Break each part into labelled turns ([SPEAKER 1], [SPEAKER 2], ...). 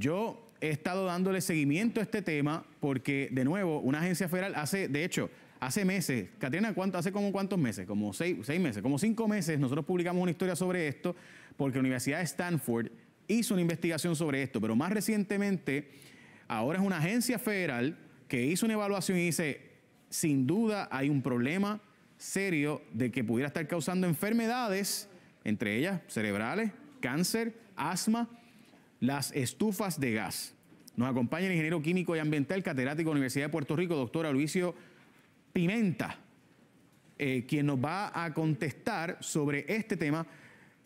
[SPEAKER 1] Yo he estado dándole seguimiento a este tema porque, de nuevo, una agencia federal hace, de hecho, hace meses, Catrina, hace como cuántos meses, como seis, seis, meses, como cinco meses, nosotros publicamos una historia sobre esto porque la Universidad de Stanford hizo una investigación sobre esto, pero más recientemente, ahora es una agencia federal que hizo una evaluación y dice, sin duda hay un problema serio de que pudiera estar causando enfermedades, entre ellas cerebrales, cáncer, asma, las estufas de gas. Nos acompaña el ingeniero químico y ambiental catedrático de la Universidad de Puerto Rico, doctora Luisio Pimenta, eh, quien nos va a contestar sobre este tema.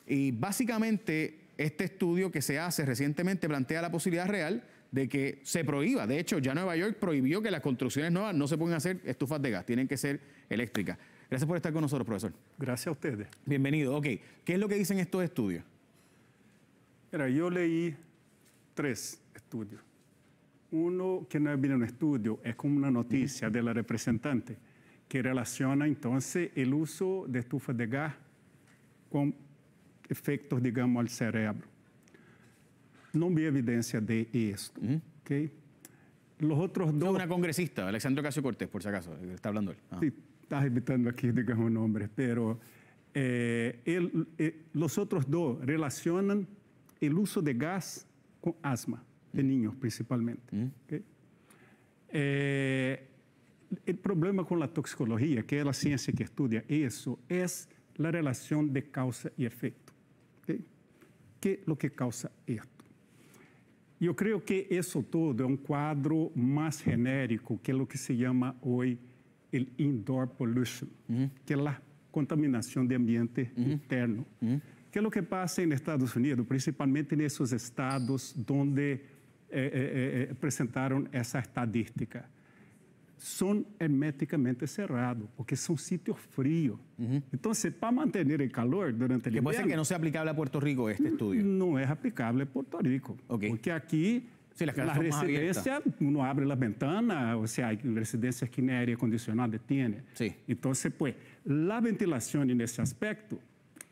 [SPEAKER 1] Y básicamente este estudio que se hace recientemente plantea la posibilidad real de que se prohíba. De hecho, ya Nueva York prohibió que las construcciones nuevas no se pueden hacer estufas de gas, tienen que ser eléctricas. Gracias por estar con nosotros, profesor. Gracias a ustedes. Bienvenido. Ok, ¿qué es lo que dicen estos estudios? Mira, yo leí tres
[SPEAKER 2] estudios. Uno que no es bien un estudio, es como una noticia de la representante que relaciona entonces el uso de estufas de gas con efectos, digamos, al cerebro. No vi evidencia de esto.
[SPEAKER 1] ¿okay? Los otros dos... una congresista, Alexandra Casio Cortés, por si acaso, eh, está hablando él. Sí,
[SPEAKER 2] estás evitando aquí, digamos, nombres, pero eh, eh, los otros dos relacionan el uso de gas con asma, de mm. niños principalmente. Mm. Eh, el problema con la toxicología, que es la ciencia que estudia eso, es la relación de causa y efecto. ¿Qué es lo que causa esto? Yo creo que eso todo es un cuadro más genérico que lo que se llama hoy el indoor pollution, mm. que es la contaminación de ambiente interno. ¿Qué es lo que pasa en Estados Unidos? Principalmente en esos estados donde eh, eh, eh, presentaron esa estadística. Son herméticamente cerrados, porque son sitios fríos. Entonces, para mantener el calor durante el ¿Qué invierno... ¿Qué que no
[SPEAKER 1] sea aplicable a Puerto Rico este estudio?
[SPEAKER 2] No es aplicable a Puerto Rico, porque aquí las la residencia, uno abre la ventana, o sea, hay residencias que ni aire acondicionado tiene. Sí. Entonces, pues, la ventilación en ese aspecto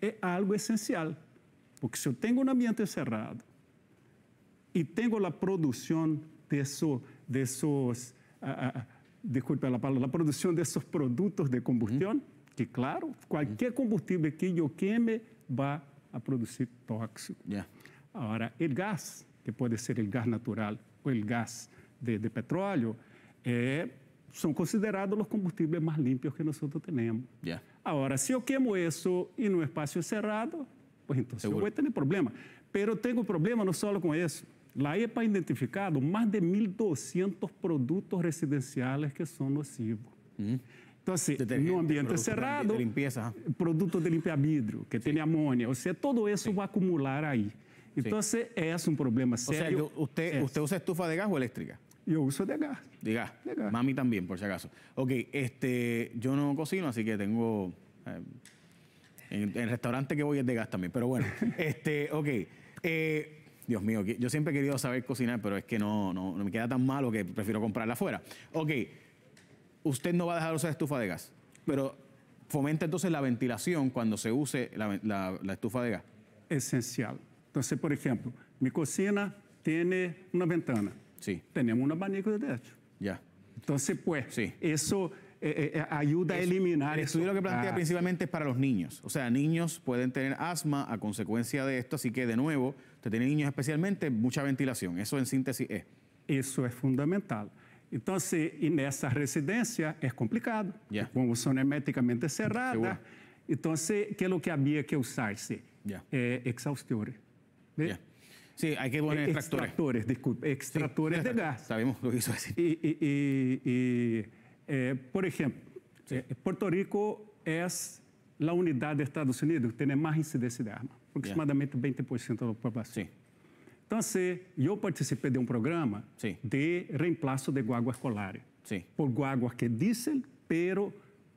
[SPEAKER 2] es algo esencial, porque si yo tengo un ambiente cerrado y tengo la producción de esos ah, ah, ah, productos la palabra la producción de esos productos de combustión, que claro, cualquier combustible que yo queme va a producir tóxico. Ahora, el gas, que puede ser el gas natural o el gas de petróleo, eh, son considerados los combustibles más limpios que nosotros tenemos. Ya. Ahora si yo quemo eso un un espacio cerrado, pues entonces voy a tener problema. Pero tengo problema no solo con eso. La EPA ha identificado más de 1.200 productos residenciales que son nocivos. Entonces, Entonces, un ambiente cerrado, de limpieza. productos de limpia vidrio, que tiene amonia, o sea, todo eso va a acumular ahí. Entonces, es un problema serio. O sea, usted, ¿usted
[SPEAKER 1] usa estufa de gas o eléctrica?
[SPEAKER 2] Yo uso de gas.
[SPEAKER 1] De gas. Mami también, por si acaso. Ok, este, yo no cocino, así que tengo... Eh, en el restaurante que voy es de gas también, pero bueno. este, ok. Eh, Dios mío, yo siempre he querido saber cocinar, pero es que no, me queda tan malo que prefiero comprarla afuera. Ok, usted no va a dejar usar estufa de gas, pero fomenta entonces la ventilación cuando se use la estufa de gas. Esencial. Entonces, por ejemplo, mi cocina tiene
[SPEAKER 2] una ventana sí. tenemos un abanico de techo. Ya. Entonces, pues, eso eh, eh, eh, ayuda a eliminar. El estudio eso. lo que plantea ah.
[SPEAKER 1] principalmente es para los niños. O sea, niños pueden tener asma a consecuencia de esto, así que, de nuevo, si tienen niños especialmente, mucha ventilación. Eso en síntesis es. Eso es fundamental. Entonces, en esa residencia es
[SPEAKER 2] complicado, yeah. como son herméticamente cerradas. Entonces, ¿qué es lo que había que usarse? Yeah. Eh, exhaustores.
[SPEAKER 1] Sí, hay que poner eh, extractores. Extractores, disculpe, extractores de gas. Sabemos lo que hizo así. Y, y, eh,
[SPEAKER 2] por ejemplo, eh, Puerto Rico es la unidad de Estados Unidos que tiene más incidencia de armas, aproximadamente 20% de la población. Entonces, yo participé de un programa de reemplazo de guaguas escolares por guaguas que diésel, pero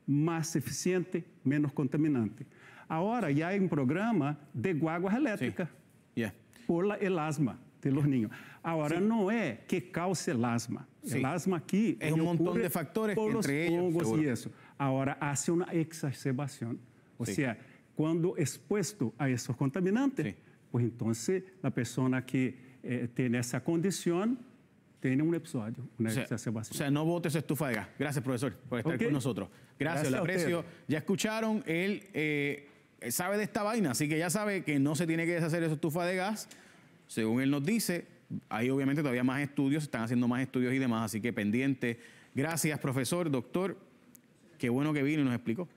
[SPEAKER 2] más eficiente, menos contaminante. Ahora ya hay un programa de guaguas eléctricas por el asma de los niños. Ahora, no es que cause el asma. El asma aquí um es un montón de factores, por entre los ellos. Y e eso. Ahora, hace una exacerbación. O sea, cuando expuesto a esos contaminantes, pues entonces la persona que eh, tiene esa condición tiene un episodio, una exacerbación. O
[SPEAKER 1] sea, no votes estufa de gas. Gracias, profesor, por estar con nosotros. Gracias, Gracias lo aprecio. Ya escucharon el... Eh, eh, sabe de esta vaina, así que ya sabe que no se tiene que deshacer esa estufa de gas. Según él nos dice, hay obviamente todavía más estudios, están haciendo más estudios y demás, así que pendiente. Gracias, profesor, doctor. Qué bueno que vino y nos explicó.